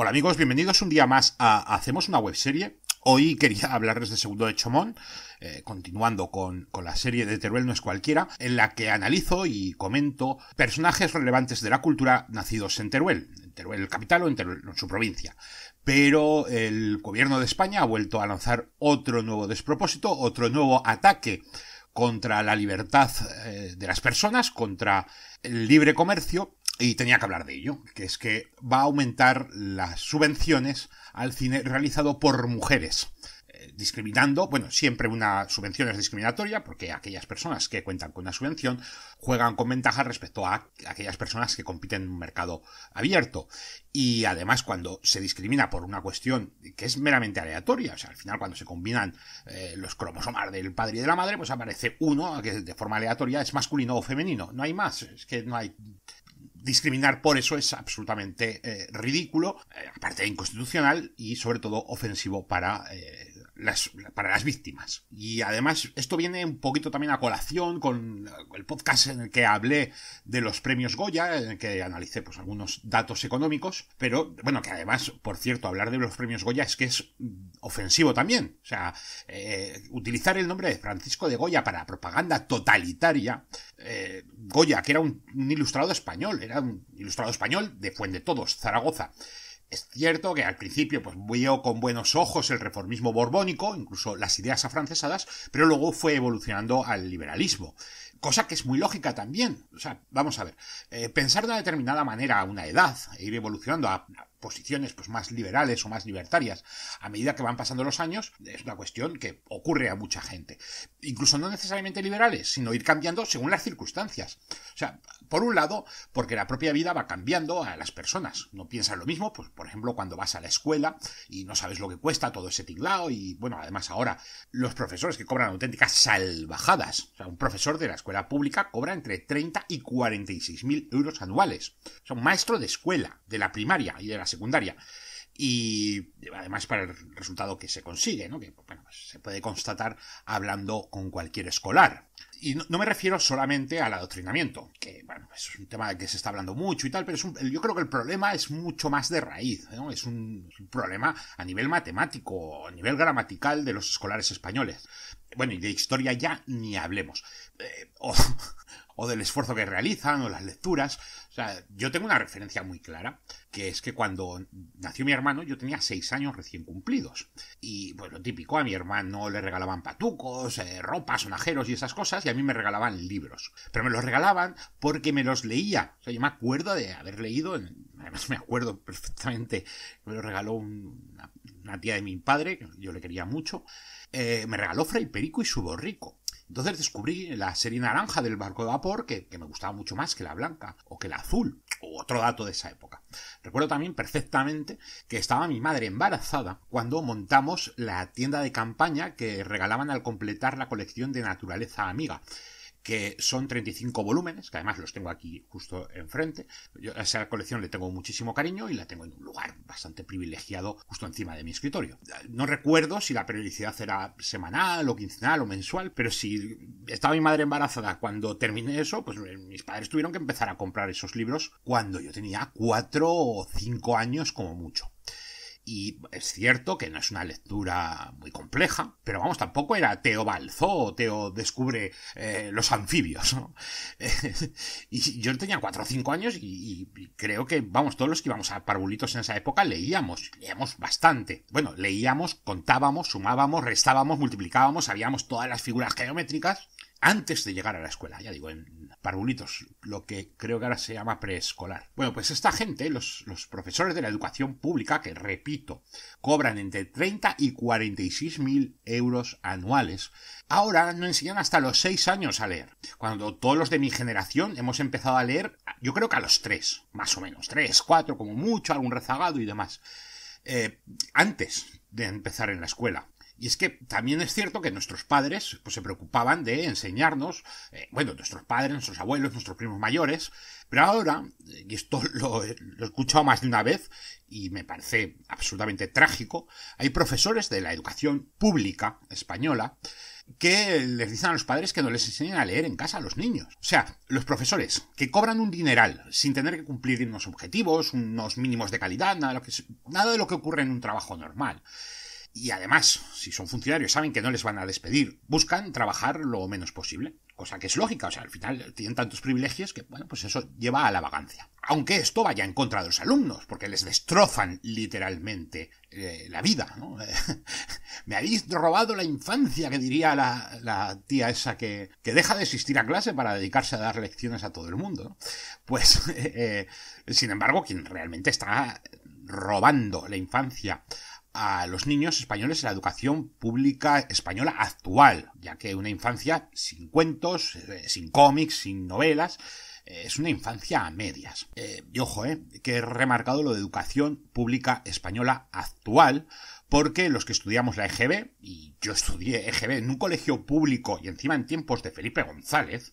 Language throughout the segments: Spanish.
Hola amigos, bienvenidos un día más a Hacemos una webserie. Hoy quería hablarles de Segundo de Chomón, eh, continuando con, la serie de Teruel no es cualquiera, en la que analizo y comento personajes relevantes de la cultura nacidos en Teruel, en Teruel capital o en, en su provincia. Pero el gobierno de España ha vuelto a lanzar otro nuevo despropósito, otro nuevo ataque contra la libertad eh, de las personas, contra el libre comercio y tenía que hablar de ello, que es que va a aumentar las subvenciones al cine realizado por mujeres, eh, discriminando, bueno, siempre una subvención es discriminatoria, porque aquellas personas que cuentan con una subvención juegan con ventaja respecto a aquellas personas que compiten en un mercado abierto. Y además cuando se discrimina por una cuestión que es meramente aleatoria, o sea, al final cuando se combinan eh, los cromosomas del padre y de la madre, pues aparece uno que de forma aleatoria es masculino o femenino, no hay más, es que no hay discriminar por eso es absolutamente eh, ridículo, eh, aparte de inconstitucional y sobre todo ofensivo para eh, las, para las víctimas. Y además esto viene un poquito también a colación con el podcast en el que hablé de los premios Goya, en el que analicé pues algunos datos económicos, pero bueno, que además, por cierto, hablar de los premios Goya es que es ofensivo también. O sea, eh, utilizar el nombre de Francisco de Goya para propaganda totalitaria, eh, Goya, que era un, un ilustrado español, era un ilustrado español de Fuente Todos, Zaragoza, es cierto que al principio pues, vio con buenos ojos el reformismo borbónico, incluso las ideas afrancesadas, pero luego fue evolucionando al liberalismo. Cosa que es muy lógica también. O sea, vamos a ver, eh, pensar de una determinada manera a una edad e ir evolucionando a posiciones pues, más liberales o más libertarias. A medida que van pasando los años, es una cuestión que ocurre a mucha gente. Incluso no necesariamente liberales, sino ir cambiando según las circunstancias. O sea, por un lado, porque la propia vida va cambiando a las personas. No piensan lo mismo, pues, por ejemplo, cuando vas a la escuela y no sabes lo que cuesta todo ese tinglao y, bueno, además ahora los profesores que cobran auténticas salvajadas. O sea, un profesor de la escuela pública cobra entre 30 y 46 mil euros anuales. O sea, un maestro de escuela, de la primaria y de la secundaria. Y además para el resultado que se consigue, que pues, se puede constatar hablando con cualquier escolar. Y no, me refiero solamente al adoctrinamiento, que bueno, es un tema que se está hablando mucho y tal, pero es yo creo que el problema es mucho más de raíz. Es, un, problema a nivel matemático, a nivel gramatical de los escolares españoles. Bueno, y de historia ya ni hablemos. Eh, o del esfuerzo que realizan, o las lecturas. O sea, yo tengo una referencia muy clara, que es que cuando nació mi hermano yo tenía seis años recién cumplidos. Y pues lo típico, a mi hermano le regalaban patucos, eh, ropas, sonajeros y esas cosas, y a mí me regalaban libros. Pero me los regalaban porque me los leía. O sea, yo me acuerdo de haber leído, además me acuerdo perfectamente, me lo regaló una, tía de mi padre, que yo le quería mucho, eh, me regaló Fray Perico y su borrico. Entonces descubrí la serie naranja del barco de vapor que, me gustaba mucho más que la blanca o que la azul, o otro dato de esa época. Recuerdo también perfectamente que estaba mi madre embarazada cuando montamos la tienda de campaña que regalaban al completar la colección de Naturaleza Amiga que son 35 volúmenes, que además los tengo aquí justo enfrente. Yo a esa colección le tengo muchísimo cariño y la tengo en un lugar bastante privilegiado justo encima de mi escritorio. No recuerdo si la periodicidad era semanal o quincenal o mensual, pero si estaba mi madre embarazada cuando terminé eso, pues eh, mis padres tuvieron que empezar a comprar esos libros cuando yo tenía 4 o 5 años como mucho. Y es cierto que no es una lectura muy compleja, pero vamos, tampoco era Teo Balzó o Teo descubre eh, los anfibios. y yo tenía cuatro o cinco años y, creo que, vamos, todos los que íbamos a parvulitos en esa época leíamos, leíamos bastante. Bueno, leíamos, contábamos, sumábamos, restábamos, multiplicábamos, sabíamos todas las figuras geométricas antes de llegar a la escuela, ya digo, en parvulitos, lo que creo que ahora se llama preescolar. Bueno, pues esta gente, los, profesores de la educación pública, que repito, cobran entre 30 y 46 mil euros anuales, ahora no enseñan hasta los 6 años a leer. Cuando todos los de mi generación hemos empezado a leer, yo creo que a los 3, más o menos, 3, 4 como mucho, algún rezagado y demás. Eh, antes de empezar en la escuela. Y es que también es cierto que nuestros padres pues, se preocupaban de enseñarnos, eh, bueno, nuestros padres, nuestros abuelos, nuestros primos mayores, pero ahora, y esto lo, he escuchado más de una vez y me parece absolutamente trágico, hay profesores de la educación pública española que les dicen a los padres que no les enseñen a leer en casa a los niños. O sea, los profesores que cobran un dineral sin tener que cumplir unos objetivos, unos mínimos de calidad, nada nada de lo que ocurre en un trabajo normal. Y además, si son funcionarios, saben que no les van a despedir. Buscan trabajar lo menos posible. Cosa que es lógica. O sea, al final tienen tantos privilegios que, bueno, pues eso lleva a la vagancia. Aunque esto vaya en contra de los alumnos, porque les destrozan literalmente eh, la vida, Me habéis robado la infancia, que diría la, tía esa que, que, deja de asistir a clase para dedicarse a dar lecciones a todo el mundo. Pues, eh, sin embargo, quien realmente está robando la infancia a los niños españoles en la educación pública española actual, ya que una infancia sin cuentos, eh, sin cómics, sin novelas, eh, es una infancia a medias. Eh, y ojo, que he remarcado lo de educación pública española actual, porque los que estudiamos la EGB, y yo estudié EGB en un colegio público y encima en tiempos de Felipe González,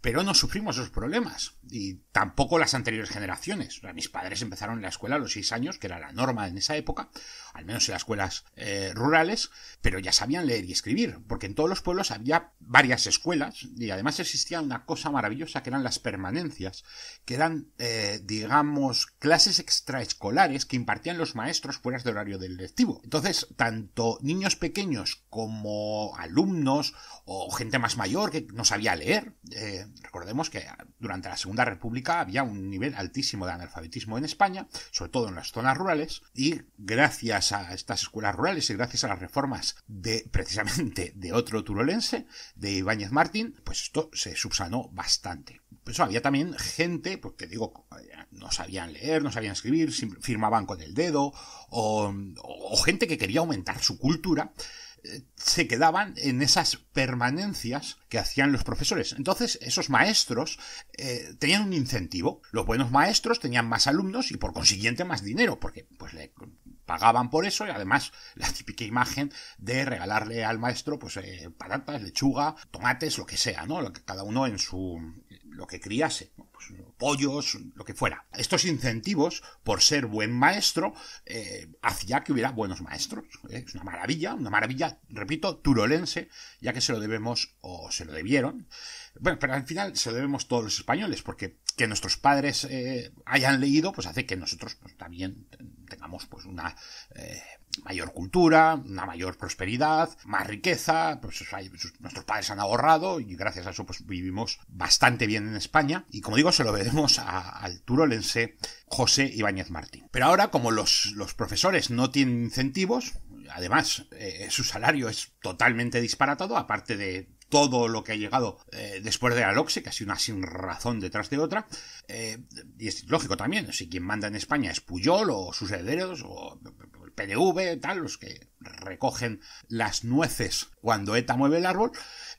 pero no sufrimos esos problemas, y tampoco las anteriores generaciones. mis padres empezaron la escuela a los seis años, que era la norma en esa época, al menos en las escuelas eh, rurales, pero ya sabían leer y escribir, porque en todos los pueblos había varias escuelas y además existía una cosa maravillosa que eran las permanencias, que eran, eh, digamos, clases extraescolares que impartían los maestros fuera de horario del lectivo. Entonces, tanto niños pequeños como alumnos o gente más mayor que no sabía leer, eh, recordemos que durante la Segunda República había un nivel altísimo de analfabetismo en España, sobre todo en las zonas rurales, y gracias a estas escuelas rurales y gracias a las reformas de precisamente de otro turolense, de Ibáñez Martín, pues esto se subsanó bastante. Pues había también gente, porque digo, no sabían leer, no sabían escribir, firmaban con el dedo, o, gente que quería aumentar su cultura, eh, se quedaban en esas permanencias que hacían los profesores. Entonces, esos maestros eh, tenían un incentivo. Los buenos maestros tenían más alumnos y por consiguiente más dinero, porque pues le pagaban por eso y además la típica imagen de regalarle al maestro pues eh, patatas, lechuga, tomates, lo que sea, ¿no? Lo que cada uno en su lo que criase, pues, pollos, lo que fuera. Estos incentivos por ser buen maestro eh, hacía que hubiera buenos maestros. ¿eh? Es una maravilla, una maravilla, repito, turolense, ya que se lo debemos o se lo debieron bueno, pero al final se lo debemos todos los españoles, porque que nuestros padres eh, hayan leído, pues hace que nosotros pues, también tengamos pues una eh, mayor cultura, una mayor prosperidad, más riqueza, pues nuestros padres han ahorrado y gracias a eso pues vivimos bastante bien en España y como digo se lo debemos al turolense José Ibáñez Martín. Pero ahora como los, profesores no tienen incentivos, además eh, su salario es totalmente disparatado, aparte de todo lo que ha llegado eh, después de la LOXE, que una sin razón detrás de otra. Eh, y es lógico también, si quien manda en España es Puyol o sus herederos o el pdv tal, los que recogen las nueces cuando ETA mueve el árbol.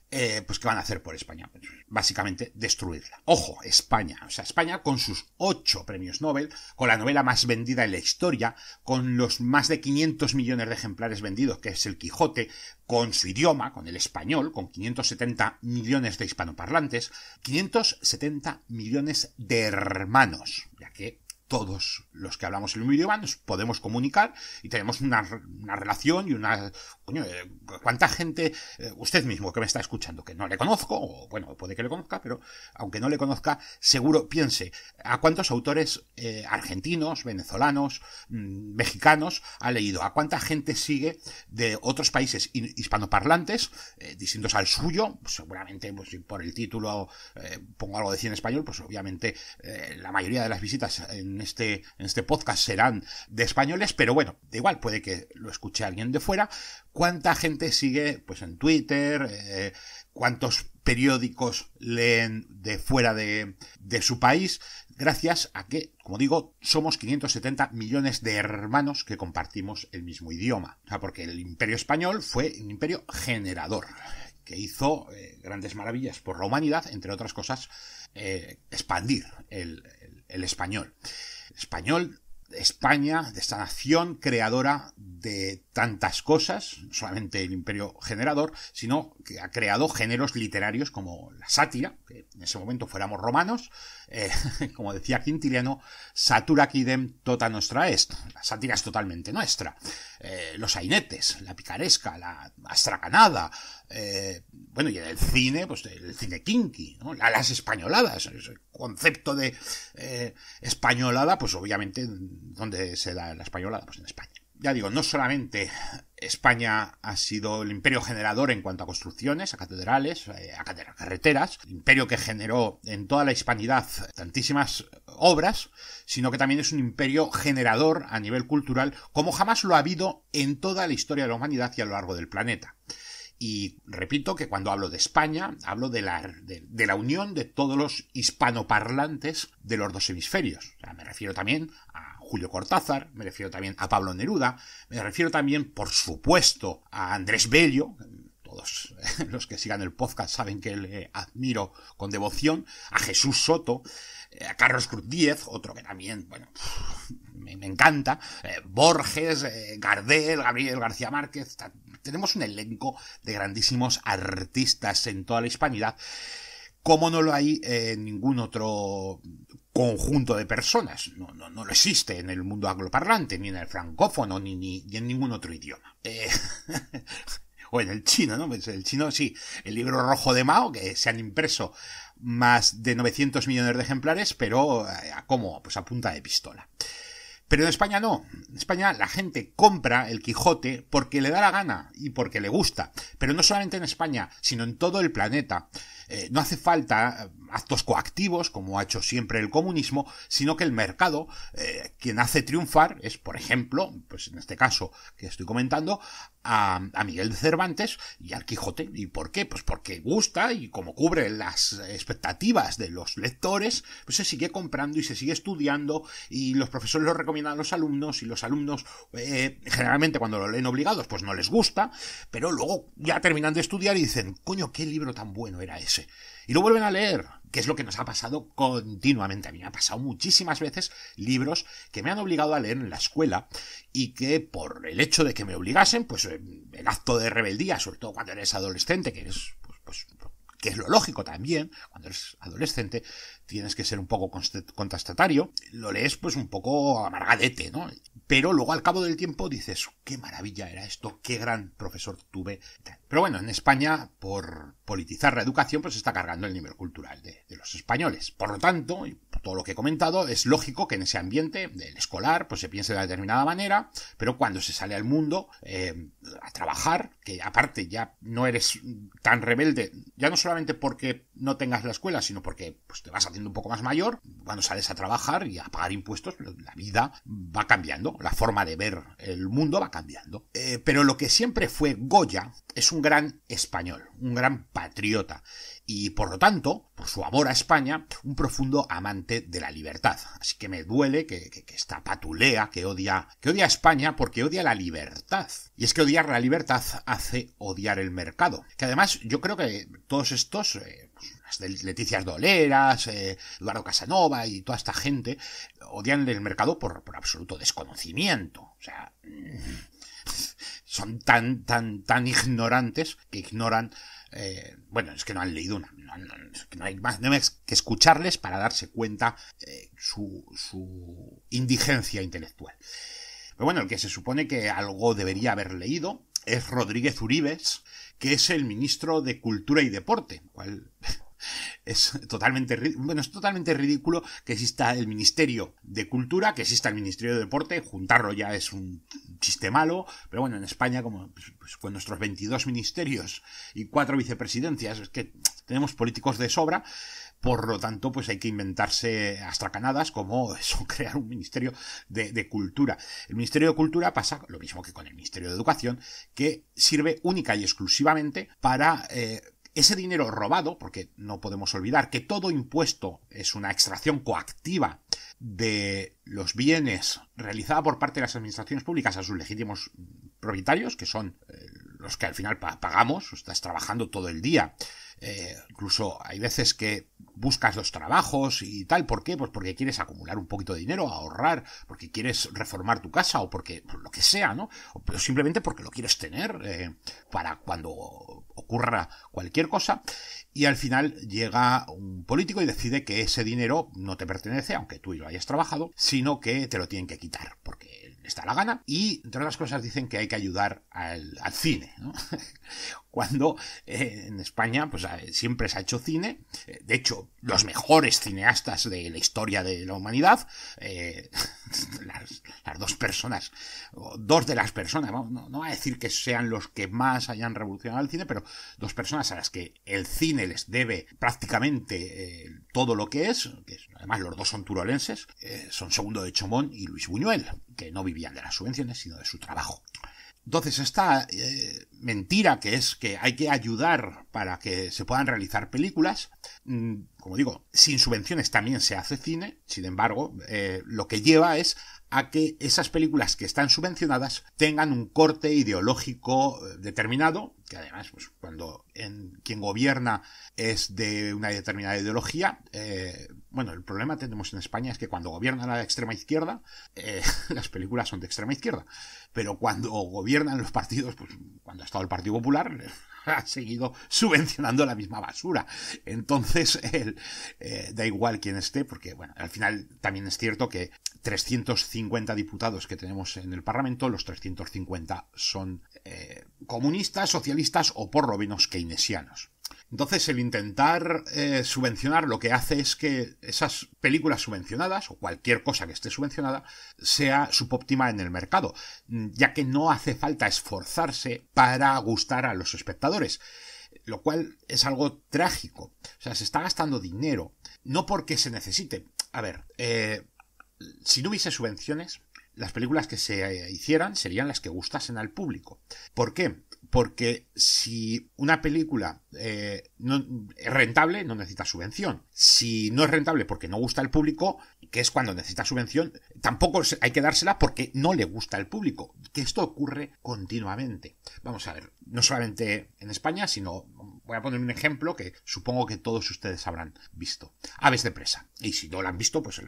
Eh, pues ¿qué van a hacer por España? básicamente destruirla. Ojo, España. O sea, España con sus ocho premios Nobel, con la novela más vendida en la historia, con los más de 500 millones de ejemplares vendidos, que es el Quijote, con su idioma, con el español, con 570 millones de hispanoparlantes, 570 millones de hermanos, ya que todos los que hablamos el mismo idioma nos podemos comunicar y tenemos una, una relación y una... Coño, eh, ¿cuánta gente, eh, usted mismo que me está escuchando, que no le conozco, o bueno, puede que le conozca, pero aunque no le conozca, seguro piense a cuántos autores eh, argentinos, venezolanos, mm, mexicanos ha leído, a cuánta gente sigue de otros países hispanoparlantes, distintos al suyo, seguramente pues, por el título pongo algo de en español, pues obviamente la mayoría de las visitas en en este, en este podcast serán de españoles, pero bueno, igual puede que lo escuche alguien de fuera. ¿Cuánta gente sigue pues en Twitter? Eh, ¿Cuántos periódicos leen de fuera de, su país? gracias a que, como digo, somos 570 millones de hermanos que compartimos el mismo idioma. porque el imperio español fue un imperio generador, que hizo eh, grandes maravillas por la humanidad, entre otras cosas, eh, expandir el, el español. español España, de esta nación creadora de tantas cosas, no solamente el imperio generador, sino que ha creado géneros literarios como la sátira, que en ese momento fuéramos romanos, eh, como decía Quintiliano, satura quidem tota nostra est, la sátira es totalmente nuestra, eh, los ainetes, la picaresca, la astracanada, eh, bueno, y en el cine, pues el cine kinky, las españoladas, el concepto de eh, españolada, pues obviamente, ¿dónde se da la españolada? Pues en España. Ya digo, no solamente España ha sido el imperio generador en cuanto a construcciones, a catedrales, eh, a carreteras, imperio que generó en toda la hispanidad tantísimas obras, sino que también es un imperio generador a nivel cultural, como jamás lo ha habido en toda la historia de la humanidad y a lo largo del planeta. Y repito que cuando hablo de España, hablo de la, de, la unión de todos los hispanoparlantes de los dos hemisferios. me refiero también a Julio Cortázar, me refiero también a Pablo Neruda, me refiero también, por supuesto, a Andrés Bello, todos los que sigan el podcast saben que le admiro con devoción, a Jesús Soto, eh, a Carlos Cruz Díez, otro que también, bueno, me, encanta, eh, Borges, eh, Gardel, Gabriel García Márquez, tenemos un elenco de grandísimos artistas en toda la hispanidad, como no lo hay en ningún otro conjunto de personas. No, no, lo existe en el mundo angloparlante, ni en el francófono, ni, ni, en ningún otro idioma. Eh, o en el chino, ¿no? Pues el chino sí, el libro rojo de Mao, que se han impreso más de 900 millones de ejemplares, pero ¿cómo? Pues a punta de pistola. Pero en España no. En España la gente compra el Quijote porque le da la gana y porque le gusta. Pero no solamente en España, sino en todo el planeta. Eh, no hace falta actos coactivos, como ha hecho siempre el comunismo, sino que el mercado, eh, quien hace triunfar, es, por ejemplo, pues en este caso que estoy comentando, a, a, Miguel de Cervantes y al Quijote. ¿Y por qué? Pues porque gusta y como cubre las expectativas de los lectores, pues se sigue comprando y se sigue estudiando y los profesores lo recomiendan a los alumnos y los alumnos eh, generalmente cuando lo leen obligados pues no les gusta, pero luego ya terminan de estudiar y dicen, coño, qué libro tan bueno era ese y lo vuelven a leer, que es lo que nos ha pasado continuamente. A mí me ha pasado muchísimas veces libros que me han obligado a leer en la escuela y que por el hecho de que me obligasen, pues eh, el acto de rebeldía, sobre todo cuando eres adolescente, que es, pues, pues que es lo lógico también, cuando eres adolescente, tienes que ser un poco contestatario, lo lees pues un poco amargadete, ¿no? Pero luego al cabo del tiempo dices, qué maravilla era esto, qué gran profesor tuve. Pero bueno, en España, por politizar la educación, pues se está cargando el nivel cultural de, los españoles. Por lo tanto, y todo lo que he comentado, es lógico que en ese ambiente del escolar, pues se piense de determinada manera, pero cuando se sale al mundo eh, a trabajar, que aparte ya no eres tan rebelde, ya no solamente porque no tengas la escuela, sino porque pues, te vas a un poco más mayor, cuando sales a trabajar y a pagar impuestos, pues, la vida va cambiando, la forma de ver el mundo va cambiando. Eh, pero lo que siempre fue Goya es un gran español, un gran patriota y por lo tanto, por su amor a España, un profundo amante de la libertad. Así que me duele que, que, esta patulea que odia, que odia a España porque odia la libertad. Y es que odiar la libertad hace odiar el mercado. Que además yo creo que todos estos... Eh, pues, Leticias Doleras, eh, Eduardo Casanova y toda esta gente, odian el mercado por, absoluto desconocimiento. O sea, mm, son tan, tan, tan ignorantes que ignoran eh, bueno, es que no han leído una, no, hay más que escucharles para darse cuenta eh, su, indigencia intelectual. Pero bueno, el que se supone que algo debería haber leído es Rodríguez Uribes, que es el ministro de Cultura y Deporte, cual es totalmente, bueno, es totalmente ridículo que exista el Ministerio de Cultura, que exista el Ministerio de Deporte, juntarlo ya es un chiste malo, pero bueno, en España, como pues, pues, con nuestros 22 ministerios y cuatro vicepresidencias, es que tenemos políticos de sobra, por lo tanto, pues hay que inventarse astracanadas como eso, crear un Ministerio de, Cultura. El Ministerio de Cultura pasa lo mismo que con el Ministerio de Educación, que sirve única y exclusivamente para eh, ese dinero robado, porque no podemos olvidar que todo impuesto es una extracción coactiva de los bienes realizada por parte de las administraciones públicas a sus legítimos propietarios, que son eh, los que al final pagamos, estás trabajando todo el día. Eh, incluso hay veces que buscas los trabajos y tal. ¿Por qué? Pues porque quieres acumular un poquito de dinero, ahorrar, porque quieres reformar tu casa o porque pues, lo que sea, ¿no? O simplemente porque lo quieres tener eh, para cuando ocurra cualquier cosa y al final llega un político y decide que ese dinero no te pertenece, aunque tú y lo hayas trabajado, sino que te lo tienen que quitar, porque está la gana. Y entre otras cosas dicen que hay que ayudar al, al cine. ¿no? cuando eh, en España pues, siempre se ha hecho cine. Eh, de hecho, los mejores cineastas de la historia de la humanidad, eh, las, dos personas, dos de las personas, no, no, a decir que sean los que más hayan revolucionado el cine, pero dos personas a las que el cine les debe prácticamente todo lo que es, que además los dos son turolenses, son Segundo de Chomón y Luis Buñuel, que no vivían de las subvenciones, sino de su trabajo. Entonces, está mentira que es que hay que ayudar para que se puedan realizar películas. Mm, como digo, sin subvenciones también se hace cine, sin embargo, eh, lo que lleva es a que esas películas que están subvencionadas tengan un corte ideológico eh, determinado, que además pues, cuando quien gobierna es de una determinada ideología, eh, bueno, el problema tenemos en España es que cuando gobierna la extrema izquierda, eh, las películas son de extrema izquierda, pero cuando gobiernan los partidos, pues cuando ha estado el Partido Popular, ha seguido subvencionando la misma basura. Entonces, él, eh, da igual quién esté, porque, bueno, al final también es cierto que 350 diputados que tenemos en el Parlamento, los 350 son eh, comunistas, socialistas o por lo menos keynesianos. Entonces, el intentar eh, subvencionar lo que hace es que esas películas subvencionadas, o cualquier cosa que esté subvencionada, sea subóptima en el mercado, mm, ya que no hace falta esforzarse para gustar a los espectadores, lo cual es algo trágico. O sea, se está gastando dinero, no porque se necesite. A ver, eh, si no hubiese subvenciones, las películas que se eh, hicieran serían las que gustasen al público. ¿Por qué? porque si una película eh, es rentable, no necesita subvención. Si no es rentable porque no gusta al público, que es cuando necesita subvención, tampoco hay que dársela porque no le gusta al público. Que esto ocurre continuamente. Vamos a ver, no solamente en España, sino voy a poner un ejemplo que supongo que todos ustedes habrán visto. Aves de presa. Y si no la han visto, pues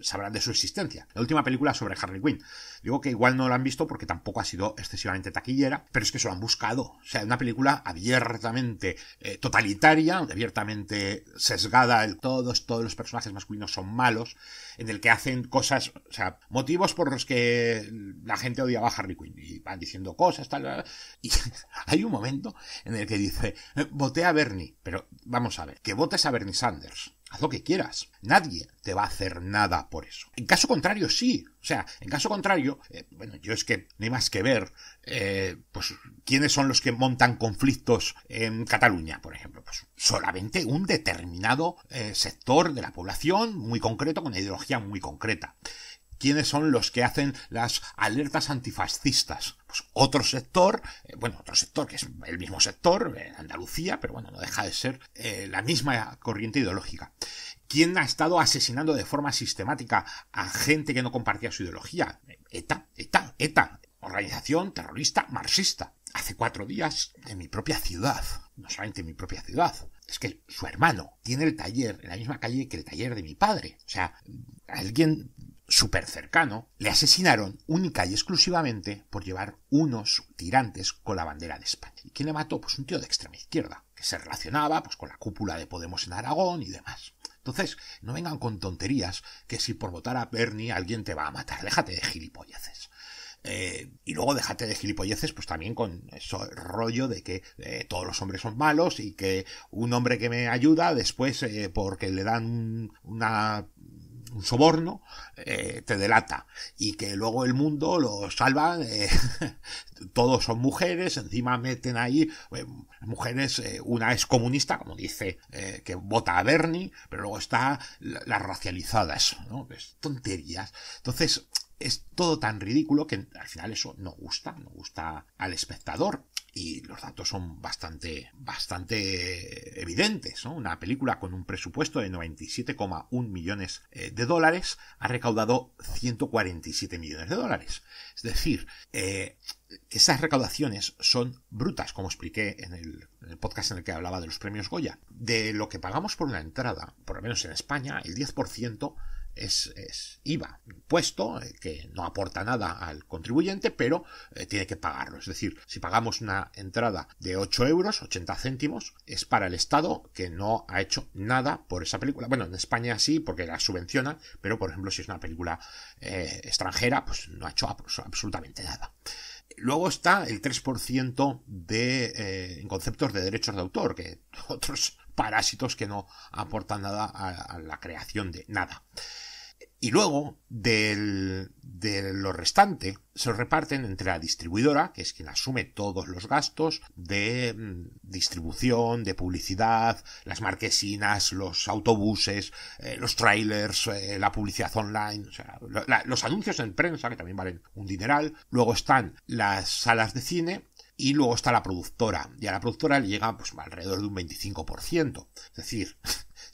sabrán de su existencia. La última película sobre Harley Quinn. Digo que igual no lo han visto porque tampoco ha sido excesivamente taquillera, pero es que se lo han buscado. O sea, una película abiertamente eh, totalitaria, abiertamente sesgada, el, todos, todos los personajes masculinos son malos, en el que hacen cosas, o sea, motivos por los que la gente odia a Harley Quinn y van diciendo cosas, tal, y hay un momento en el que dice, eh, vote a Bernie, pero vamos a ver, que votes a Bernie Sanders Haz lo que quieras. Nadie te va a hacer nada por eso. En caso contrario, sí. O sea, en caso contrario, eh, bueno, yo es que no hay más que ver, eh, pues, quiénes son los que montan conflictos en Cataluña, por ejemplo. Pues, solamente un determinado eh, sector de la población muy concreto, con una ideología muy concreta quiénes son los que hacen las alertas antifascistas. Pues otro sector, eh, bueno, otro sector que es el mismo sector, Andalucía, pero bueno, no deja de ser eh, la misma corriente ideológica. ¿Quién ha estado asesinando de forma sistemática a gente que no compartía su ideología? ETA, ETA, ETA, organización terrorista marxista. Hace cuatro días en mi propia ciudad, no solamente en mi propia ciudad, es que su hermano tiene el taller en la misma calle que el taller de mi padre. O sea, alguien súper cercano, le asesinaron única y exclusivamente por llevar unos tirantes con la bandera de España. ¿Y quién le mató? Pues un tío de extrema izquierda, que se relacionaba pues, con la cúpula de Podemos en Aragón y demás. Entonces, no vengan con tonterías que si por votar a Bernie alguien te va a matar. Déjate de gilipolleces. Eh, y luego déjate de gilipolleces, pues también con eso rollo de que eh, todos los hombres son malos y que un hombre que me ayuda, después eh, porque le dan una un soborno, eh, te delata. Y que luego el mundo lo salva, eh, todos son mujeres, encima meten ahí eh, mujeres, una es comunista, como dice, que vota a Bernie, pero luego está las racializadas, ¿no? tonterías. Entonces, es todo tan ridículo que al final eso no gusta, no gusta al espectador y los datos son bastante, bastante evidentes. Una película con un presupuesto de 97,1 millones eh, de dólares ha recaudado 147 millones de dólares. Es decir, eh, esas recaudaciones son brutas, como expliqué en el, en el, podcast en el que hablaba de los premios Goya. De lo que pagamos por una entrada, por lo menos en España, el 10% es, es IVA, impuesto, eh, que no aporta nada al contribuyente, pero eh, tiene que pagarlo. Es decir, si pagamos una entrada de 8 euros, 80 céntimos, es para el Estado que no ha hecho nada por esa película. Bueno, en España sí, porque la subvencionan, pero por ejemplo, si es una película eh, extranjera, pues no ha hecho absolutamente nada. Luego está el 3% de, conceptos de derechos de autor, que otros parásitos que no aportan nada a la creación de nada y luego de lo restante se reparten entre la distribuidora, que es quien asume todos los gastos de mm, distribución, de publicidad, las marquesinas, los autobuses, eh, los trailers, eh, la publicidad online, los anuncios en prensa, que también valen un dineral, luego están las salas de cine y luego está la productora, y a la productora le llega pues, alrededor de un 25%, es decir,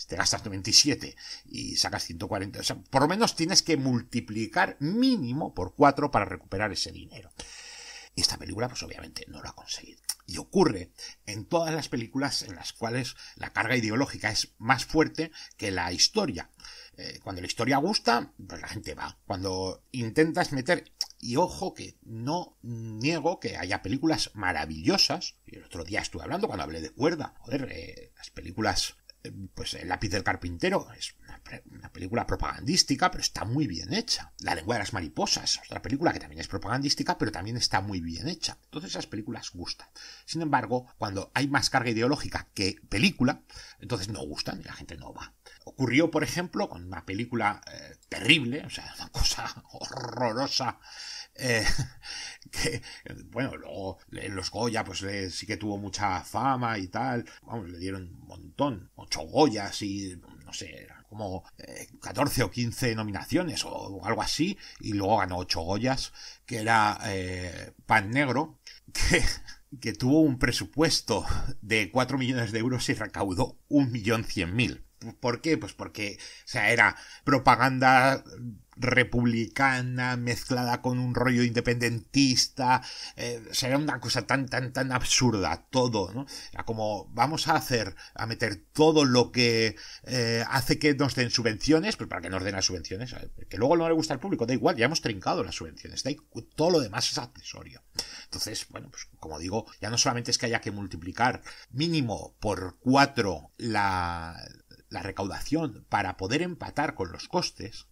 te gastas 97 y sacas 140. O sea, por lo menos tienes que multiplicar mínimo por 4 para recuperar ese dinero. Y esta película, pues obviamente no lo ha conseguido. Y ocurre en todas las películas en las cuales la carga ideológica es más fuerte que la historia. Eh, cuando la historia gusta, pues la gente va. Cuando intentas meter y ojo que no niego que haya películas maravillosas. El otro día estuve hablando cuando hablé de cuerda. Joder, eh, las películas pues El lápiz del carpintero es una, película propagandística, pero está muy bien hecha. La lengua de las mariposas, otra película que también es propagandística, pero también está muy bien hecha. Entonces esas películas gustan. Sin embargo, cuando hay más carga ideológica que película, entonces no gustan y la gente no va. Ocurrió, por ejemplo, con una película eh, terrible, o sea, una cosa horrorosa eh, que, bueno, luego en los Goya, pues eh, sí que tuvo mucha fama y tal. Vamos, le dieron un montón, ocho Goyas y no sé, como 14 eh, o 15 nominaciones o, algo así. Y luego ganó ocho Goyas, que era Pan Negro, que, tuvo un presupuesto de 4 millones de euros y recaudó un millón cien mil. ¿Por qué? Pues porque, era propaganda republicana mezclada con un rollo independentista, eh, era una cosa tan, tan, tan absurda, todo, ¿no? como, vamos a hacer, a meter todo lo que eh, hace que nos den subvenciones, pues para que nos den las subvenciones, que luego no le gusta al público, da igual, ya hemos trincado las subvenciones, todo lo demás es accesorio. Entonces, bueno, pues como digo, ya no solamente es que haya que multiplicar mínimo por cuatro la, la recaudación para poder empatar con los costes,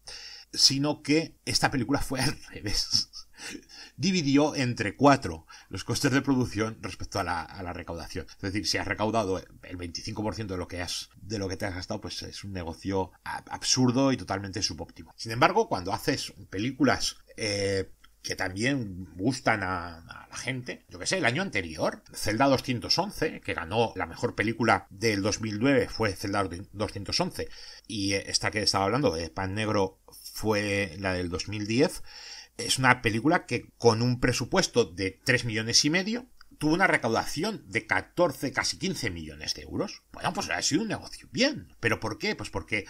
sino que esta película fue al revés. Dividió entre cuatro los costes de producción respecto a la, recaudación. Es decir, si has recaudado el 25% de lo que has, de lo que te has gastado, pues es un negocio absurdo y totalmente subóptimo. Sin embargo, cuando haces películas eh, que también gustan a, la gente. Yo que sé, el año anterior, Zelda 211, que ganó la mejor película del 2009, fue Zelda 211, y esta que estaba hablando de Pan Negro fue la del 2010. Es una película que con un presupuesto de 3 millones y medio tuvo una recaudación de 14, casi 15 millones de euros. Bueno, pues ha sido un negocio bien. ¿Pero por qué? Pues porque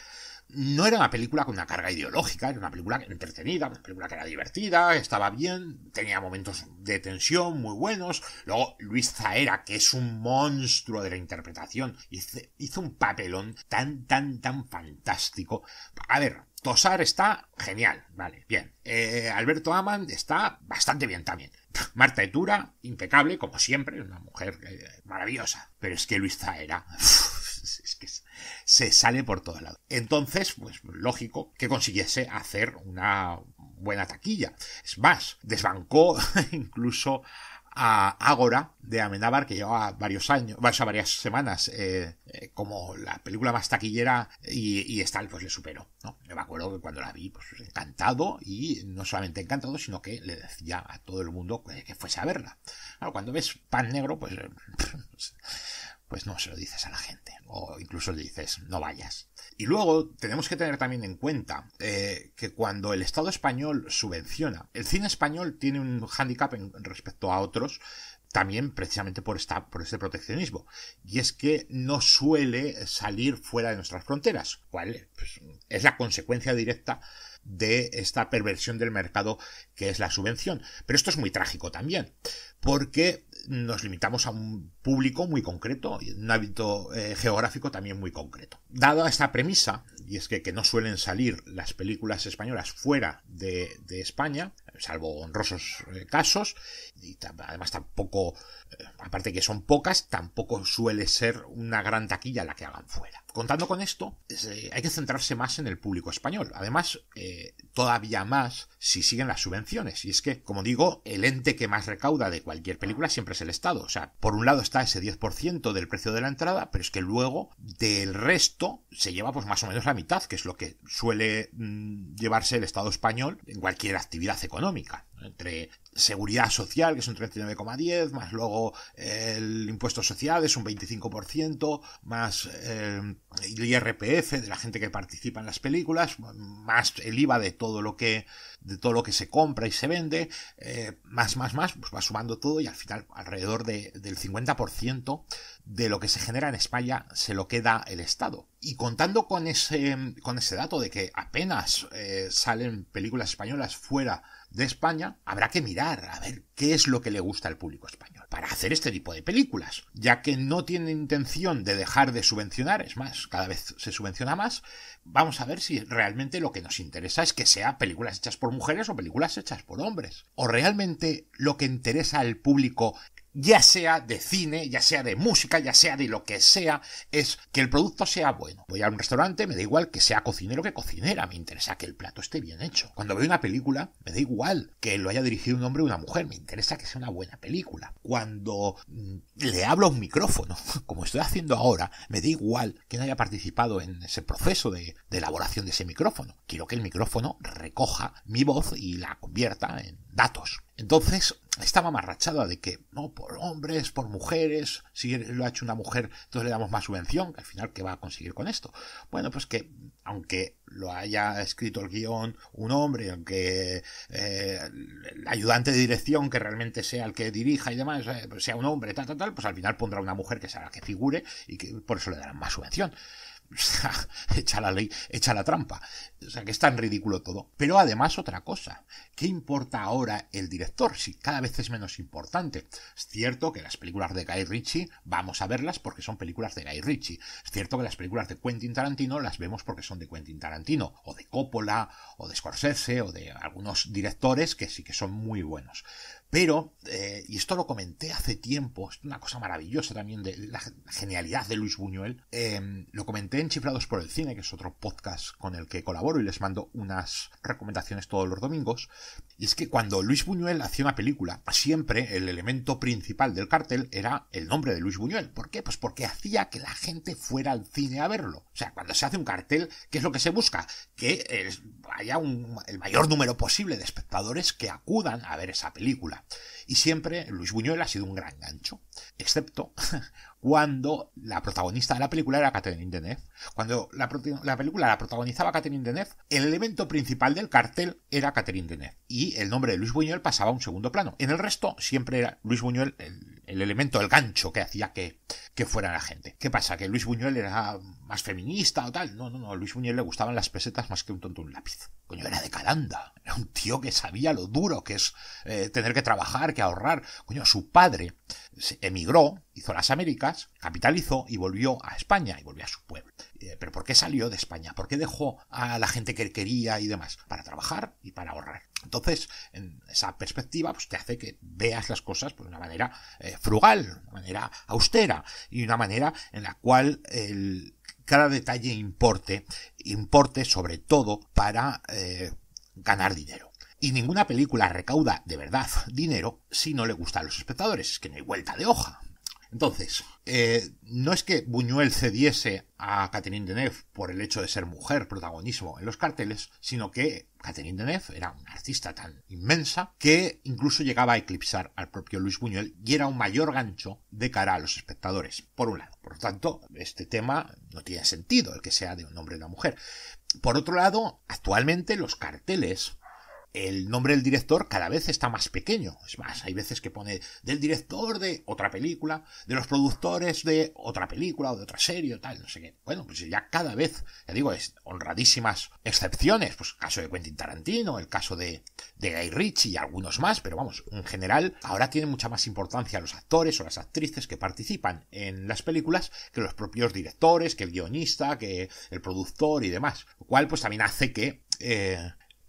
no era una película con una carga ideológica, era una película entretenida, una película que era divertida, estaba bien, tenía momentos de tensión muy buenos. Luego Luis Zaera, que es un monstruo de la interpretación, hizo, un papelón tan, tan, tan fantástico. A ver, Tosar está genial, vale, bien. Eh, Alberto Amand está bastante bien también. Marta Etura, impecable, como siempre, una mujer eh, maravillosa. Pero es que Luis Zaera... se sale por todos lados. Entonces, pues lógico que consiguiese hacer una buena taquilla. Es más, desbancó incluso a Ágora de Amenábar, que llevaba varios años, varias semanas, eh, eh, como la película más taquillera, y, y pues le superó. ¿no? me acuerdo que cuando la vi, pues encantado, y no solamente encantado, sino que le decía a todo el mundo que, fuese a verla. cuando ves pan negro, pues pues no se lo dices a la gente. O incluso le dices, no vayas. Y luego tenemos que tener también en cuenta eh, que cuando el Estado español subvenciona, el cine español tiene un hándicap respecto a otros, también precisamente por, esta, por este proteccionismo. Y es que no suele salir fuera de nuestras fronteras, cual pues, es la consecuencia directa de esta perversión del mercado que es la subvención. Pero esto es muy trágico también, porque nos limitamos a un público muy concreto y un hábito eh, geográfico también muy concreto. Dada esta premisa, y es que, no suelen salir las películas españolas fuera de España, salvo honrosos eh, casos, y además tampoco, eh, aparte que son pocas, tampoco suele ser una gran taquilla la que hagan fuera. Contando con esto, eh, hay que centrarse más en el público español. Además, todavía más si siguen las subvenciones. Y es que, como digo, el ente que más recauda de cualquier película siempre es el Estado. O sea, por un lado está ese 10% del precio de la entrada, pero es que luego del resto se lleva pues más o menos la mitad, que es lo que suele mm, llevarse el Estado español en cualquier actividad económica entre seguridad social, que es un 39,10, más luego eh, el impuesto social, es un 25%, más eh, el IRPF de la gente que participa en las películas, más el IVA de todo lo que, de todo lo que se compra y se vende, eh, más, más, más, pues va sumando todo y al final alrededor de, del 50% de lo que se genera en España se lo queda el Estado. Y contando con ese, con ese dato de que apenas salen películas españolas fuera de España, habrá que mirar a ver qué es lo que le gusta al público español para hacer este tipo de películas, ya que no tiene intención de dejar de subvencionar, es más, cada vez se subvenciona más, vamos a ver si realmente lo que nos interesa es que sea películas hechas por mujeres o películas hechas por hombres, o realmente lo que interesa al público ya sea de cine, ya sea de música, ya sea de lo que sea, es que el producto sea bueno. Voy a un restaurante, me da igual que sea cocinero que cocinera, me interesa que el plato esté bien hecho. Cuando veo una película, me da igual que lo haya dirigido un hombre o una mujer, me interesa que sea una buena película. Cuando mm, le hablo a un micrófono, como estoy haciendo ahora, me da igual que no haya participado en ese proceso de elaboración de ese micrófono. Quiero que el micrófono recoja mi voz y la convierta en datos. Entonces estaba amarrachada de que, no, por hombres, por mujeres, si lo ha hecho una mujer, entonces le damos más subvención, al final, ¿qué va a conseguir con esto? Bueno, pues que aunque lo haya escrito el guión un hombre, aunque eh, el ayudante de dirección, que realmente sea el que dirija y demás, eh, pues sea un hombre, tal, tal, tal, pues al final pondrá una mujer que sea la que figure y que por eso le darán más subvención. echa la ley, echa la trampa. O sea, que es tan ridículo todo. Pero además otra cosa, ¿qué importa ahora el director? Si cada vez es menos importante. Es cierto que las películas de Guy Ritchie vamos a verlas porque son películas de Guy Ritchie. Es cierto que las películas de Quentin Tarantino las vemos porque son de Quentin Tarantino, o de Coppola, o de Scorsese, o de algunos directores que sí que son muy buenos. Pero, eh, y esto lo comenté hace tiempo, es una cosa maravillosa también de la genialidad de Luis Buñuel, em, lo comenté en Chifrados por el Cine, que es otro podcast con el que colaboro y les mando unas recomendaciones todos los domingos, y es que cuando Luis Buñuel hacía una película, siempre el elemento principal del cartel era el nombre de Luis Buñuel. ¿Por qué? Pues porque hacía que la gente fuera al cine a verlo. O sea, cuando se hace un cartel, ¿qué es lo que se busca? Que eh, haya el mayor número posible de espectadores que acudan a ver esa película. Y siempre Luis Buñuel ha sido un gran gancho, excepto cuando la protagonista de la película era Catherine Deneuve. Cuando la, película la protagonizaba Catherine Deneuve, el elemento principal del cartel era Catherine Deneuve y el nombre de Luis Buñuel pasaba a un segundo plano. En el resto siempre era Luis Buñuel el el elemento del gancho que hacía que, que fuera la gente. ¿Qué pasa? ¿Que Luis Buñuel era más feminista o tal? No, no, no. A Luis Buñuel le gustaban las pesetas más que un tonto un lápiz. Coño, era de Calanda. Era un tío que sabía lo duro que es eh, tener que trabajar, que ahorrar. Coño, su padre emigró, hizo las Américas, capitalizó y volvió a España y volvió a su pueblo. Eh, ¿Pero por qué salió de España? ¿Por qué dejó a la gente que quería y demás? Para trabajar y para ahorrar. Entonces, en esa perspectiva pues, te hace que veas las cosas de una manera frugal, eh, frugal, una manera austera y una manera en la cual cada detalle importe, importe sobre todo para eh, ganar dinero. Y ninguna película recauda de verdad dinero si no le gusta a los espectadores. Es que no hay vuelta de hoja. Entonces, eh, no es que Buñuel cediese a Catherine Deneuve por el hecho de ser mujer protagonismo en los carteles, sino que Catherine Deneuve era una artista tan inmensa que incluso llegaba a eclipsar al propio Luis Buñuel y era un mayor gancho de cara a los espectadores, por un lado. Por lo tanto, este tema no tiene sentido, el que sea de un hombre de una mujer. Por otro lado, actualmente los carteles el nombre del director cada vez está más pequeño. Es más, hay veces que pone del director de otra película, de los productores de otra película o de otra serie o tal, no sé qué. Bueno, pues ya cada vez, ya digo, es honradísimas excepciones. Pues el caso de Quentin Tarantino, el caso de, de Guy Ritchie y algunos más, pero vamos, en general ahora tiene mucha más importancia los actores o las actrices que participan en las películas que los propios directores, que el guionista, que el productor y demás. Lo cual pues también hace que eh,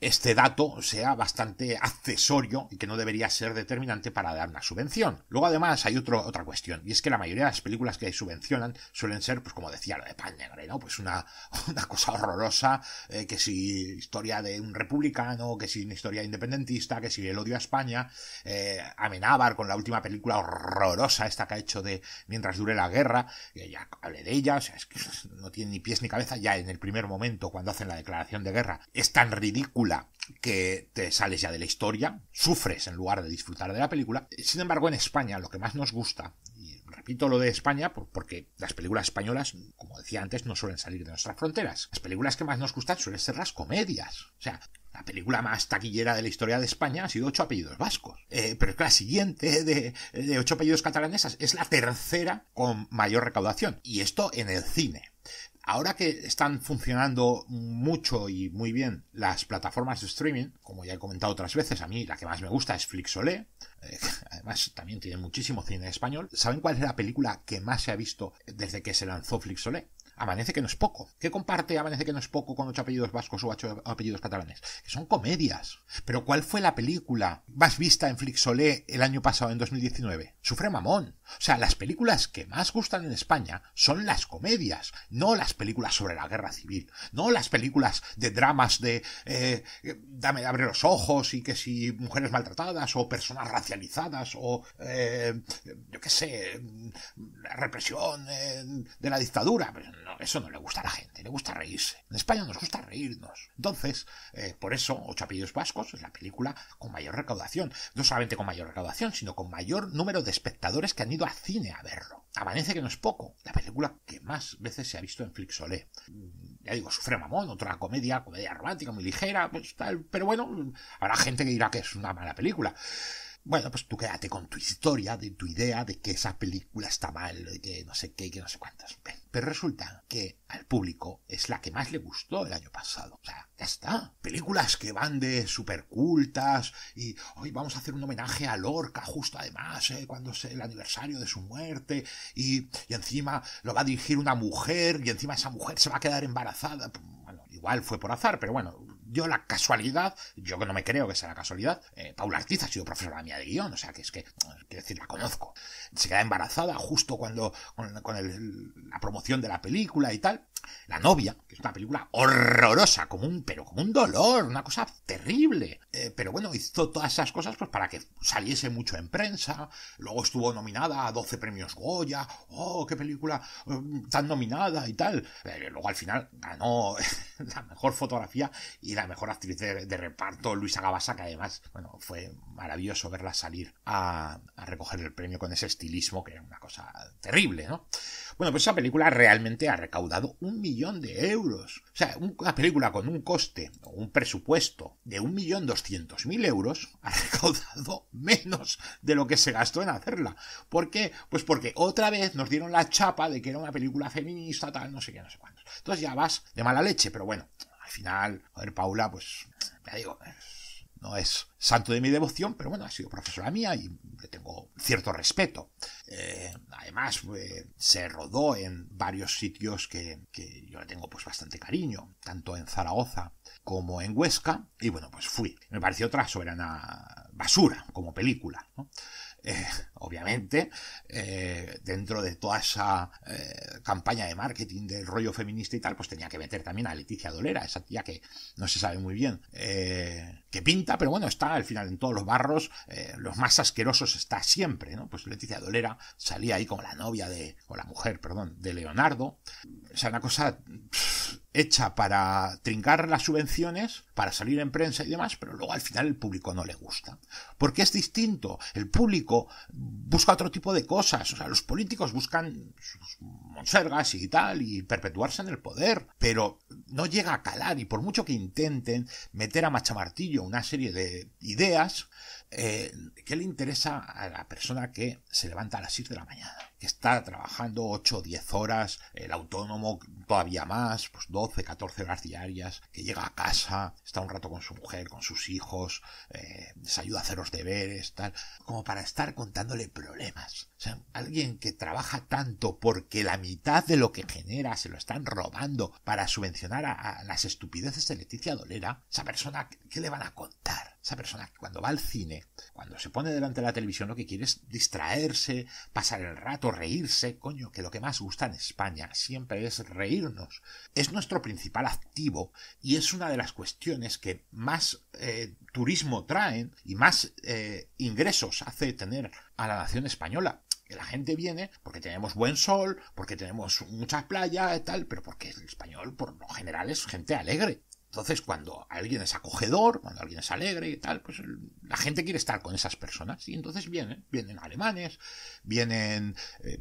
este dato sea bastante accesorio y que no debería ser determinante para dar una subvención. Luego además hay otro, otra cuestión, y es que la mayoría de las películas que subvencionan suelen ser, pues como decía, lo de Pan Negre, ¿no? Pues una, cosa horrorosa, eh, que si historia de un republicano, que si una historia independentista, que si el odio a España, eh, Amenábar con la última película horrorosa esta que ha hecho de Mientras dure la guerra, que ya hablé de ella, o sea, es que no tiene ni pies ni cabeza ya en el primer momento cuando hacen la declaración de guerra. Es tan ridícula que te sales ya de la historia, sufres en lugar de disfrutar de la película. Sin embargo, en España lo que más nos gusta, y repito lo de España porque las películas españolas, como decía antes, no suelen salir de nuestras fronteras. Las películas que más nos gustan suelen ser las comedias. O sea, la película más taquillera de la historia de España ha sido Ocho Apellidos Vascos. Eh, pero es que la siguiente de, Ocho Apellidos catalanesas es la tercera con mayor recaudación. Y esto en el cine ahora que están funcionando mucho y muy bien las plataformas de streaming, como ya he comentado otras veces, a mí la que más me gusta es Flixolé, eh, además también tiene muchísimo cine español, ¿saben cuál es la película que más se ha visto desde que se lanzó Flixolé? Amanece que no es poco. ¿Qué comparte Amanece que no es poco con ocho apellidos vascos o ocho apellidos catalanes? Que son comedias. Pero ¿cuál fue la película más vista en Flixolé el año pasado, en 2019? Sufre mamón. O sea, las películas que más gustan en España son las comedias, no las películas sobre la guerra civil, no las películas de dramas de eh, dame dame, abrir los ojos y que si mujeres maltratadas o personas racializadas o eh, yo qué sé, represión eh, de la dictadura. Pues eso no le gusta a la gente, le gusta reírse. En España nos gusta reírnos. Entonces, por eso, Ocho Apellidos Vascos es la película con mayor recaudación. No solamente con mayor recaudación, sino con mayor número de espectadores que han ido cine a verlo. Amanece que no es poco, la película que más veces se ha visto en Flixolé. Mm, ya digo, sufre mamón, otra comedia, comedia romántica muy ligera, pues tal, pero bueno, habrá gente que dirá que es una mala película. Bueno, pues tú quédate con tu historia, de tu idea de que esa película está mal, de que no sé qué que no sé cuántas. Pero resulta que al público es la que más le gustó el año pasado. O sea, ya está. Películas que van de supercultas y hoy vamos a hacer un homenaje a Lorca justo además, ¿eh? cuando es el aniversario de su muerte y, y encima lo va a dirigir una mujer y encima esa mujer se va a quedar embarazada. Pues, bueno, igual fue por azar, pero bueno, yo la casualidad, yo que no me creo que sea la casualidad, eh, Paula Artiz ha sido profesora mía de guión, o sea que es que, quiero decir, la conozco. Se queda embarazada justo cuando, con, la promoción de la película y tal, la novia, que es una película horrorosa, como un, pero como un dolor, una cosa terrible. Eh, pero bueno, hizo todas esas cosas pues para que saliese mucho en prensa. Luego estuvo nominada a 12 premios Goya. ¡Oh, qué película mm, tan nominada y tal! luego al final ganó la mejor fotografía y la mejor actriz de, reparto, Luisa Gabasa, que además, bueno, fue maravilloso verla salir a recoger el premio con ese estilismo que era una cosa terrible, ¿no? Bueno, pues esa película realmente ha recaudado un millón de euros. O sea, una película con un coste o un presupuesto de un millón doscientos mil euros ha recaudado menos de lo que se gastó en hacerla. ¿Por qué? Pues porque otra vez nos dieron la chapa de que era una película feminista, tal, no sé qué, no sé cuántos. Entonces ya vas de mala leche, pero bueno, al final, joder, Paula, pues, ya digo, no es santo de mi devoción, pero bueno, ha sido profesora mía y le tengo cierto respeto. Eh, además, eh, se rodó en varios sitios que, yo le tengo pues bastante cariño, tanto en Zaragoza como en Huesca, y bueno, pues fui. Me pareció otra soberana basura como película, eh, obviamente, dentro de toda esa campaña de marketing del rollo feminista y tal, pues tenía que meter también a Leticia Dolera, esa tía que no se sabe muy bien que pinta, pero bueno, está al final en todos los barros, eh, los más asquerosos está siempre, ¿no? Pues Leticia Dolera salía ahí como la novia de, o la mujer, perdón, de Leonardo. O sea, una cosa hecha para trincar las subvenciones, para salir en prensa y demás, pero luego al final el público no le gusta. Porque es distinto, el público busca otro tipo de cosas, o sea, los políticos buscan sus Monsergas y tal, y perpetuarse en el poder, pero no llega a calar y por mucho que intenten meter a machamartillo una serie de ideas, que eh, ¿qué le interesa a la persona que se levanta a las 6 de la mañana? está trabajando 8 o 10 horas, el autónomo todavía más, pues 12, 14 horas diarias, que llega a casa, está un rato con su mujer, con sus hijos, eh, les ayuda a hacer los deberes, tal, como para estar contándole problemas. sea, alguien que trabaja tanto porque la mitad de lo que genera se lo están robando para subvencionar a, a las estupideces de Leticia Dolera, esa persona, ¿qué le van a contar? Esa persona que cuando va al cine, cuando se pone delante de la televisión, lo que quiere es distraerse, pasar el rato, reírse, coño, que lo que más gusta en España siempre es reírnos. Es nuestro principal activo y es una de las cuestiones que más eh, turismo traen y más eh, ingresos hace tener a la nación española Que la gente viene porque tenemos buen sol, porque tenemos muchas playas y tal, pero porque el español por lo general es gente alegre. Entonces, cuando alguien es acogedor, cuando alguien es alegre y tal, pues la gente quiere estar con esas personas. Y entonces vienen, vienen alemanes, vienen eh,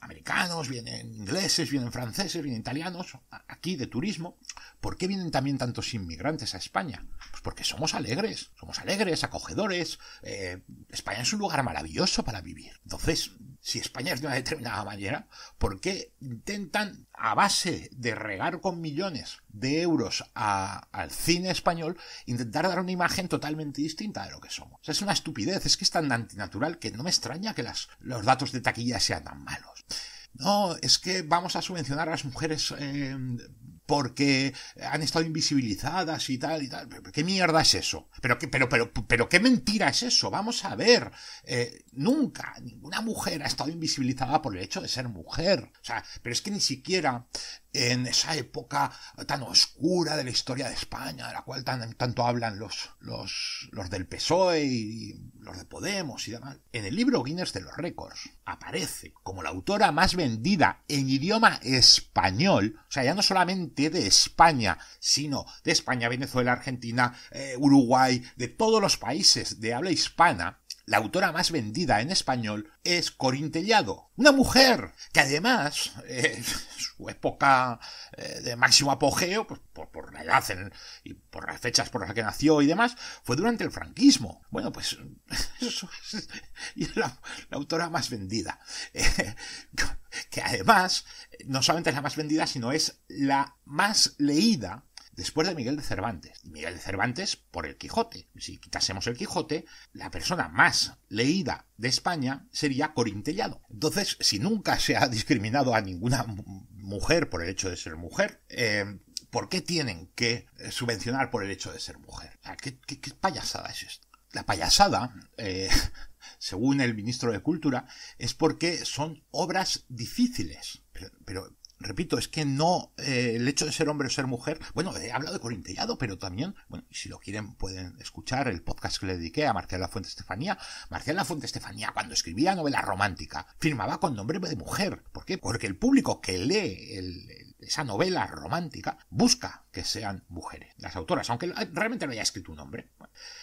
americanos, vienen ingleses, vienen franceses, vienen italianos, aquí de turismo. ¿Por qué vienen también tantos inmigrantes a España? Pues porque somos alegres, somos alegres, acogedores. Eh, España es un lugar maravilloso para vivir. Entonces, si España es de una determinada manera, ¿por qué intentan, a base de regar con millones de euros al cine español, intentar dar una imagen totalmente distinta de lo que somos? es una estupidez, es que es tan antinatural que no me extraña que las, los datos de taquilla sean tan malos no, es que vamos a subvencionar a las mujeres em, porque han estado invisibilizadas y tal y tal. ¿Qué mierda es eso? Pero qué, pero, pero, pero qué mentira es eso. Vamos a ver. Eh, nunca ninguna mujer ha estado invisibilizada por el hecho de ser mujer. O sea, pero es que ni siquiera en esa época tan oscura de la historia de España, de la cual tanto hablan los, los, los del PSOE y los de Podemos y demás. En el libro Guinness de los Récords aparece como la autora más vendida en idioma español, o sea, ya no solamente de España, sino de España, Venezuela, Argentina, eh, Uruguay, de todos los países de habla hispana, la autora más vendida en español es Corintellado, una mujer que además, eh, su época eh, de máximo apogeo, pues, por, la edad y por las fechas por las que nació y demás, fue durante el franquismo. Bueno, pues es, la, autora más vendida. Eh, que además, no solamente es la más vendida, sino es la más leída después de Miguel de Cervantes. Miguel de Cervantes por el Quijote. Si quitásemos el Quijote, la persona más leída de España sería Corintellado. Entonces, si nunca se ha discriminado a ninguna mujer por el hecho de ser mujer, eh, ¿por qué tienen que subvencionar por el hecho de ser mujer? ¿Qué, payasada es esto? La payasada, eh, según el ministro de Cultura, es porque son obras difíciles. Pero, pero repito, es que no, eh, el hecho de ser hombre o ser mujer, bueno, he hablado de Corintellado, pero también, bueno, si lo quieren pueden escuchar el podcast que le dediqué a Marcial La Fuente Estefanía. Marcial La Fuente Estefanía, cuando escribía novela romántica, firmaba con nombre de mujer. ¿Por qué? Porque el público que lee esa novela romántica busca que sean mujeres, las autoras, aunque realmente no haya escrito un hombre.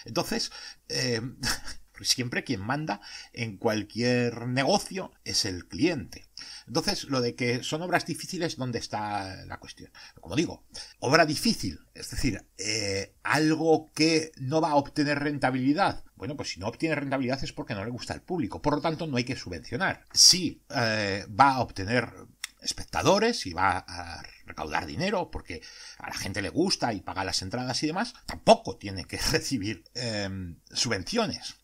Entonces, eh, Siempre quien manda en cualquier negocio es el cliente. Entonces, lo de que son obras difíciles, ¿dónde está la cuestión? Como digo, obra difícil, es decir, eh, algo que no va a obtener rentabilidad. Bueno, pues si no obtiene rentabilidad es porque no le gusta al público, por lo tanto no hay que subvencionar. Si eh, va a obtener espectadores y va a recaudar dinero porque a la gente le gusta y paga las entradas y demás, tampoco tiene que recibir eh, subvenciones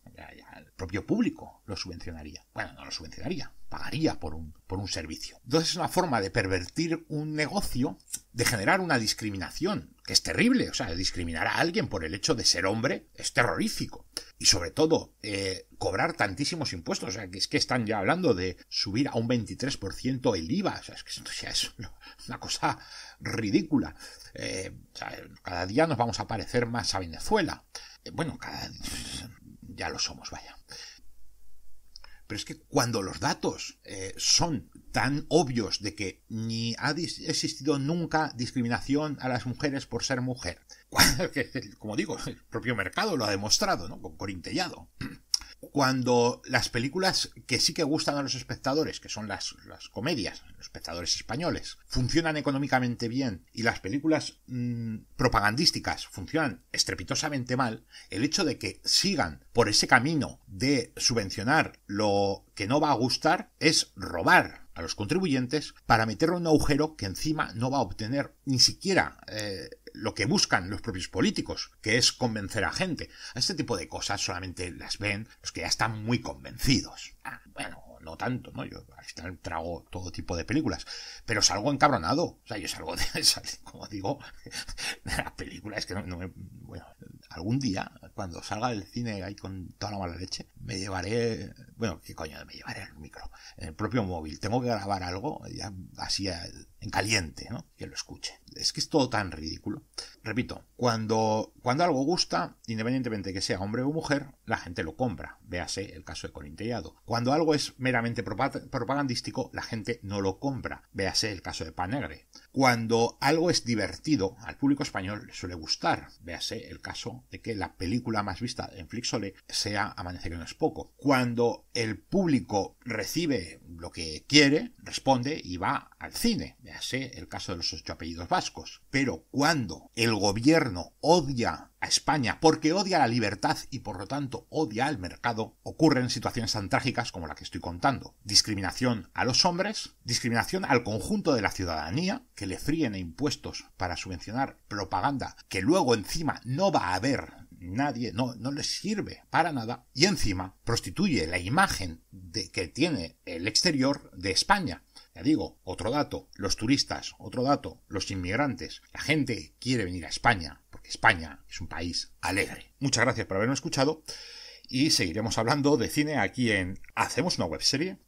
el propio público lo subvencionaría. Bueno, no lo subvencionaría, pagaría por un, por un servicio. Entonces es una forma de pervertir un negocio, de generar una discriminación, que es terrible. O sea, discriminar a alguien por el hecho de ser hombre es terrorífico. Y sobre todo, eh, cobrar tantísimos impuestos. O sea, que es que están ya hablando de subir a un 23% el IVA. O sea, es que es una cosa ridícula. Eh, cada día nos vamos a parecer más a Venezuela. Eh, bueno, cada ya lo somos, vaya. Pero es que cuando los datos eh, son tan obvios de que ni ha existido nunca discriminación a las mujeres por ser mujer, como digo, el propio mercado lo ha demostrado, ¿no? Con corintellado cuando las películas que sí que gustan a los espectadores, que son las, comedias, los espectadores españoles, funcionan económicamente bien y las películas mm, propagandísticas funcionan estrepitosamente mal, el hecho de que sigan por ese camino de subvencionar lo que no va a gustar es robar a los contribuyentes para meterlo en un agujero que encima no va a obtener ni siquiera eh, lo que buscan los propios políticos, que es convencer a gente. A este tipo de cosas solamente las ven los que ya están muy convencidos. Ah, bueno, no tanto, ¿no? Yo trago todo tipo de películas, pero salgo encabronado. O sea, yo salgo de, como digo, de las películas, es que no, me... Bueno, algún día, cuando salga del cine ahí con toda la mala leche, me llevaré bueno, ¿qué coño me llevaré el micro? En el propio móvil. Tengo que grabar algo así eh, en caliente, ¿no? Que lo escuche. Es que es todo tan ridículo. Repito, cuando, cuando algo gusta, independientemente de que sea hombre o mujer, la gente lo compra. Véase el caso de Corintellado. Cuando algo es meramente propagandístico, la gente no lo compra. Véase el caso de Panegre. Cuando algo es divertido, al público español le suele gustar. Véase el caso de que la película más vista en Flixole sea Amanecer que no es poco. Cuando el público recibe lo que quiere, responde y va al cine. Ya sé el caso de los ocho apellidos vascos. Pero cuando el gobierno odia a España porque odia la libertad y por lo tanto odia al mercado, ocurren situaciones tan trágicas como la que estoy contando. Discriminación a los hombres, discriminación al conjunto de la ciudadanía, que le fríen impuestos para subvencionar propaganda que luego encima no va a haber nadie, no, no les sirve para nada y encima prostituye la imagen de, que tiene el exterior de España. Ya digo, otro dato, los turistas, otro dato, los inmigrantes, la gente quiere venir a España, porque España es un país alegre. Muchas gracias por haberme escuchado y seguiremos hablando de cine aquí en Hacemos una webserie.